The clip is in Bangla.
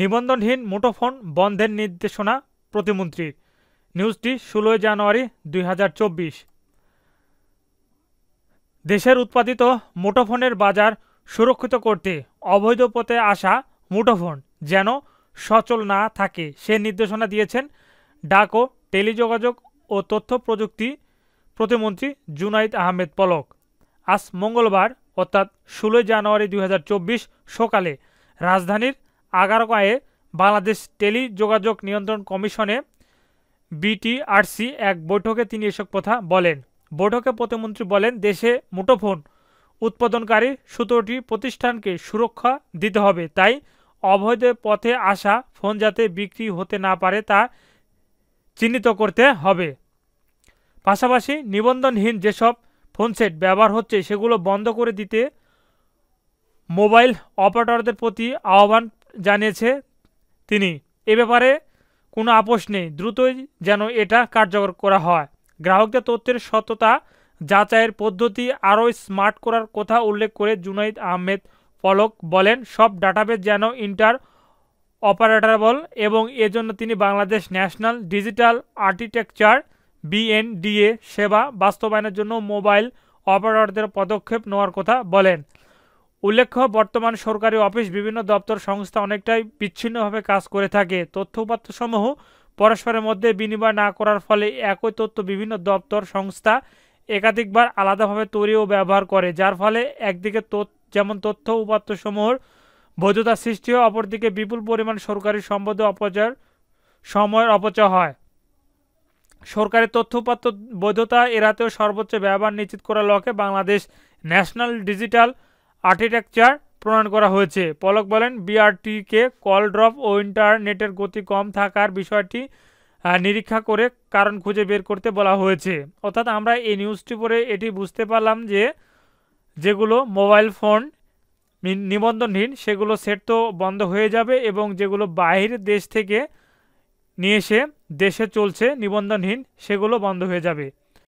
নিবন্ধনহীন মুঠোফোন বন্ধের নির্দেশনা প্রতিমন্ত্রীর নিউজটি ষোলোই জানুয়ারি দুই দেশের উৎপাদিত মুঠোফোনের বাজার সুরক্ষিত করতে অবৈধ পথে আসা মুঠোফোন যেন সচল না থাকে সে নির্দেশনা দিয়েছেন ডাক ও টেলিযোগাযোগ ও তথ্য প্রযুক্তি প্রতিমন্ত্রী জুনাইদ আহমেদ পলক আজ মঙ্গলবার অর্থাৎ ষোলোই জানুয়ারি দুই সকালে রাজধানীর কয়ে বাংলাদেশ টেলিযোগাযোগ নিয়ন্ত্রণ কমিশনে বিটিআরসি এক বৈঠকে তিনি এসব কথা বলেন বৈঠকে প্রতিমন্ত্রী বলেন দেশে মুঠোফোন উৎপাদনকারী সতেরোটি প্রতিষ্ঠানকে সুরক্ষা দিতে হবে তাই অবৈধ পথে আসা ফোন যাতে বিক্রি হতে না পারে তা চিহ্নিত করতে হবে পাশাপাশি নিবন্ধনহীন যেসব ফোনসেট ব্যবহার হচ্ছে সেগুলো বন্ধ করে দিতে মোবাইল অপারেটরদের প্রতি আহ্বান জানিয়েছে তিনি এ ব্যাপারে কোনো আপোষ নেই দ্রুতই যেন এটা কার্যকর করা হয় গ্রাহকদের তথ্যের সততা যাচাইয়ের পদ্ধতি আরও স্মার্ট করার কথা উল্লেখ করে জুনাইদ আহমেদ ফলক বলেন সব ডাটাবেস যেন ইন্টার অপারেটারবল এবং এজন্য তিনি Bangladesh national digital architecture BNDA সেবা বাস্তবায়নের জন্য মোবাইল অপারেটরদের পদক্ষেপ নেওয়ার কথা বলেন উল্লেখ্য বর্তমান সরকারি অফিস বিভিন্ন দপ্তর সংস্থা অনেকটাই বিচ্ছিন্নভাবে কাজ করে থাকে তথ্য উপাত্তসমূহ পরস্পরের মধ্যে বিনিময় না করার ফলে একই তথ্য বিভিন্ন দপ্তর সংস্থা একাধিকবার আলাদাভাবে তৈরি ও ব্যবহার করে যার ফলে একদিকে যেমন তথ্য উপাত্তসমূহর বৈধতা সৃষ্টি হয় অপরদিকে বিপুল পরিমাণ সরকারি সম্পদ অপচয়ের সময়ের অপচয় হয় সরকারি তথ্যপাত্র বৈধতা এড়াতেও সর্বোচ্চ ব্যবহার নিশ্চিত করার লক্ষ্যে বাংলাদেশ ন্যাশনাল ডিজিটাল আর্কিটেকচার প্রণয়ন করা হয়েছে পলক বলেন বিআরটিকে কল ড্রপ ও ইন্টারনেটের গতি কম থাকার বিষয়টি নিরীক্ষা করে কারণ খুঁজে বের করতে বলা হয়েছে অর্থাৎ আমরা এই নিউজটি পড়ে এটি বুঝতে পারলাম যে যেগুলো মোবাইল ফোন নিবন্ধনহীন সেগুলো সেট তো বন্ধ হয়ে যাবে এবং যেগুলো বাহির দেশ থেকে নিয়ে এসে দেশে চলছে নিবন্ধনহীন সেগুলো বন্ধ হয়ে যাবে